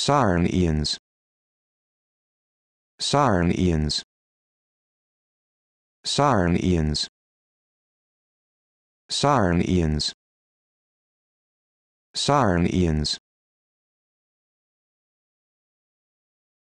Sarnians. Sarnians. Sarnians. Sarnians. Sarnians.